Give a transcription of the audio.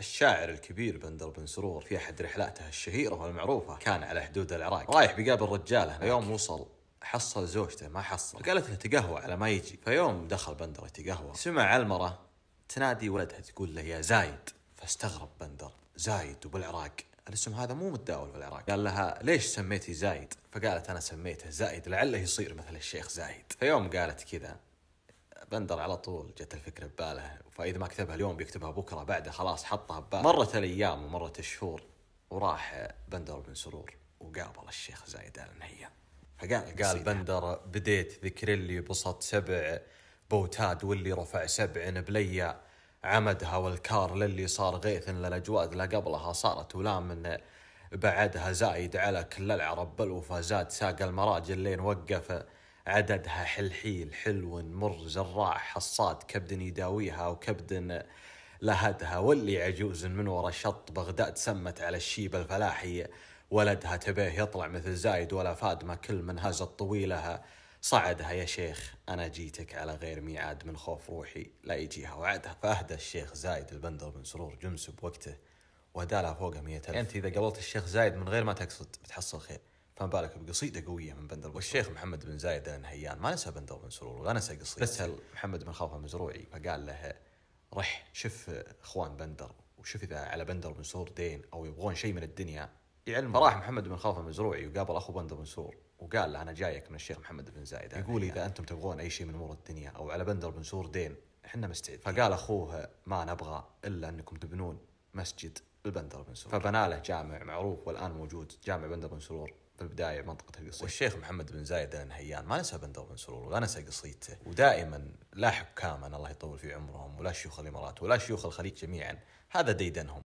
الشاعر الكبير بندر بن سرور في أحد رحلاته الشهيرة والمعروفة كان على حدود العراق رايح بيقابل رجاله يوم وصل حصل زوجته ما حصل فقالت له تقهوى على ما يجي فيوم دخل بندر يتقهوى سمع المرة تنادي ولدها تقول له يا زايد فاستغرب بندر زايد وبالعراق الاسم هذا مو متداول بالعراق قال لها ليش سميتي زايد فقالت انا سميته زايد لعله يصير مثل الشيخ زايد فيوم قالت كذا بندر على طول جت الفكره بباله فاذا ما كتبها اليوم بيكتبها بكره بعده خلاص حطها بباله مرت الايام ومرت الشهور وراح بندر بن سرور وقابل الشيخ زايد ال نهيان فقال قال بندر بديت ذكر اللي بسط سبع بوتاد واللي رفع سبع بليا عمدها والكار للي صار غيث للاجواد لا قبلها صارت ولا من بعدها زايد على كل العرب بالوفا زاد ساق المراجل لين وقف عددها حلحيل حلو مر جراح حصاد كبد يداويها وكبد لهدها واللي عجوز من ورا شط بغداد سمت على الشيب الفلاحي ولدها تبيه يطلع مثل زايد ولا فاد ما كل من منهزة طويلها صعدها يا شيخ أنا جيتك على غير ميعاد من خوف روحي لا يجيها وعدها فأهدى الشيخ زايد البندر بن سرور جمس بوقته وهدالها فوق مية ألف أنت إذا قبلت الشيخ زايد من غير ما تقصد بتحصل خير فما بالك بقصيده قويه من بندر والشيخ محمد بن زايد الهيان ما نسى بندر بن سرور ونسى قصيده استهل محمد بن خوف المزروعي فقال له رح شف اخوان بندر وشوف اذا على بندر بن سرور دين او يبغون شيء من الدنيا يعلم فراح محمد بن خوف المزروعي وقابل اخو بندر بن سرور وقال له انا جايك من الشيخ محمد بن زايد يقول اذا يعني انتم تبغون اي شيء من امور الدنيا او على بندر بن سرور دين احنا مستعدين فقال اخوه ما نبغى الا انكم تبنون مسجد البندر بن سرور فبنى له جامع معروف والان موجود جامع بندر بن سرور في البدايه منطقه القصيم والشيخ محمد بن زايد نهيان ما نسى بندر بن سرور ولا نسى قصيدته ودائما لا حكاما الله يطول في عمرهم ولا شيوخ الامارات ولا شيوخ الخليج جميعا هذا ديدنهم